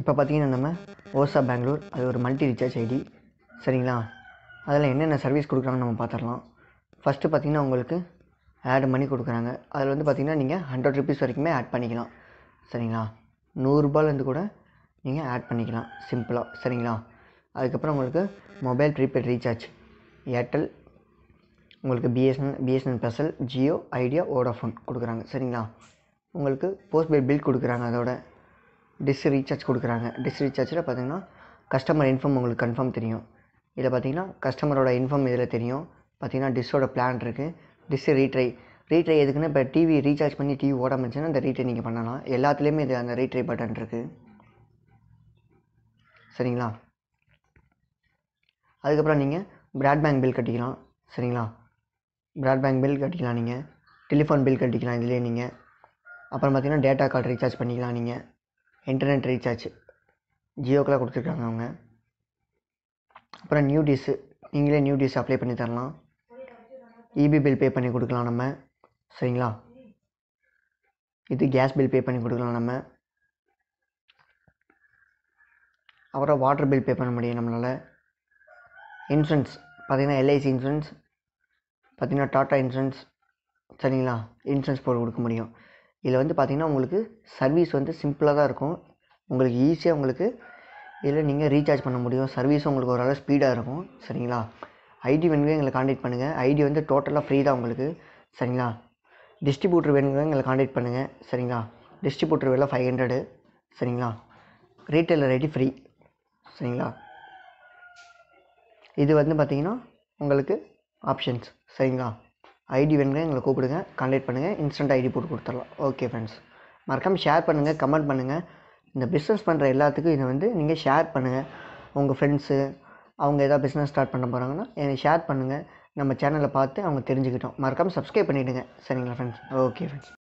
இப்போ பார்த்தீங்கன்னா நம்ம ஓசா பெங்களூர் அது ஒரு மல்டி ரீசார்ஜ் ஐடி சரிங்களா அதில் என்னென்ன சர்வீஸ் கொடுக்குறாங்கன்னு நம்ம பார்த்துடலாம் ஃபஸ்ட்டு பார்த்திங்கன்னா உங்களுக்கு ஆட் மணி கொடுக்குறாங்க அதில் வந்து பார்த்திங்கன்னா நீங்கள் ஹண்ட்ரட் ருபீஸ் வரைக்குமே ஆட் பண்ணிக்கலாம் சரிங்களா நூறுரூபாலேருந்து கூட நீங்கள் ஆட் பண்ணிக்கலாம் சிம்பிளாக சரிங்களா அதுக்கப்புறம் உங்களுக்கு மொபைல் ப்ரீபெய்ட் ரீசார்ஜ் ஏர்டெல் உங்களுக்கு பிஎஸ்என் பிஎஸ்என்எல் பெசல் ஜியோ ஐடியா ஓடாஃபோன் கொடுக்குறாங்க சரிங்களா உங்களுக்கு போஸ்ட்பெய்ட் பில் கொடுக்குறாங்க அதோட டிஸ் ரீசார்ஜ் கொடுக்குறாங்க டிஸ் ரீசார்ஜில் பார்த்தீங்கன்னா கஸ்டமர் இன்ஃபார்ம் உங்களுக்கு கன்ஃபார்ம் தெரியும் இதில் பார்த்தீங்கன்னா கஸ்டமரோட இன்ஃபார்ம் இதில் தெரியும் பார்த்தீங்கன்னா டிஷ்ஷோட பிளான் இருக்குது டிஷ் ரீட்ரை ரீட்ரை எதுக்குன்னா இப்போ டிவி ரீசார்ஜ் பண்ணி டிவி ஓட இருந்துச்சுன்னா அந்த ரீட்ரை நீங்கள் பண்ணலாம் எல்லாத்துலேயுமே இது அந்த ரீட்ரை பட்டன் இருக்குது சரிங்களா அதுக்கப்புறம் நீங்கள் ப்ராட்பேங்க் பில் கட்டிக்கலாம் சரிங்களா ப்ராட்பேங்க் பில் கட்டிக்கலாம் நீங்கள் டெலிஃபோன் பில் கட்டிக்கலாம் இதுலேயே நீங்கள் அப்புறம் பார்த்தீங்கன்னா டேட்டா கார்டு ரீசார்ஜ் பண்ணிக்கலாம் நீங்கள் இன்டர்நெட் ரீசார்ஜ் ஜியோக்கெலாம் கொடுத்துருக்காங்க அவங்க அப்புறம் நியூ டிஷ்ஷு நீங்களே நியூ டிஷ் அப்ளை பண்ணி தரலாம் இபி பில் பே பண்ணி கொடுக்கலாம் நம்ம சரிங்களா இது கேஸ் பில் பே பண்ணி கொடுக்கலாம் நம்ம அப்புறம் வாட்டர் பில் பே பண்ண முடியும் நம்மளால் இன்சூரன்ஸ் பார்த்திங்கன்னா எல்ஐசி இன்சூரன்ஸ் பார்த்திங்கன்னா டாட்டா இன்சூரன்ஸ் சரிங்களா இன்சூரன்ஸ் போட்டு கொடுக்க முடியும் இதில் வந்து பார்த்திங்கன்னா உங்களுக்கு சர்வீஸ் வந்து சிம்பிளாக தான் இருக்கும் உங்களுக்கு ஈஸியாக உங்களுக்கு இதில் நீங்கள் ரீசார்ஜ் பண்ண முடியும் சர்வீஸும் உங்களுக்கு ஓரளவு ஸ்பீடாக இருக்கும் சரிங்களா ஐடி வேணுங்க எங்களை காண்டாக்ட் பண்ணுங்கள் ஐடி வந்து டோட்டலாக ஃப்ரீ தான் உங்களுக்கு சரிங்களா டிஸ்ட்ரிபியூட்டர் வேணுங்க எங்களை காண்டாக்ட் பண்ணுங்கள் சரிங்களா டிஸ்ட்ரிபியூட்டர் வேலை ஃபைவ் ஹண்ட்ரடு சரிங்களா ரீட்டைலர் ஐடி ஃப்ரீ சரிங்களா இது வந்து பார்த்திங்கன்னா உங்களுக்கு ஆப்ஷன்ஸ் சரிங்களா ஐடி வேணுங்க எங்களை கூப்பிடுங்க கான்டாக்ட் பண்ணுங்கள் இன்ஸ்டன்ட் ஐடி போட்டு கொடுத்துடலாம் ஓகே ஃப்ரெண்ட்ஸ் மறக்காமல் ஷேர் பண்ணுங்கள் கமெண்ட் பண்ணுங்கள் இந்த பிஸ்னஸ் பண்ணுற எல்லாத்துக்கும் இதை வந்து நீங்கள் ஷேர் பண்ணுங்கள் உங்கள் ஃப்ரெண்ட்ஸு அவங்க எதாவது பிஸ்னஸ் ஸ்டார்ட் பண்ண போகிறாங்கன்னா எனக்கு ஷேர் பண்ணுங்கள் நம்ம சேனலை பார்த்து அவங்க தெரிஞ்சுக்கிட்டோம் மறக்காமல் சப்ஸ்கிரைப் பண்ணிவிடுங்க சரிங்களா ஃப்ரெண்ட்ஸ் ஓகே ஃப்ரெண்ட்ஸ்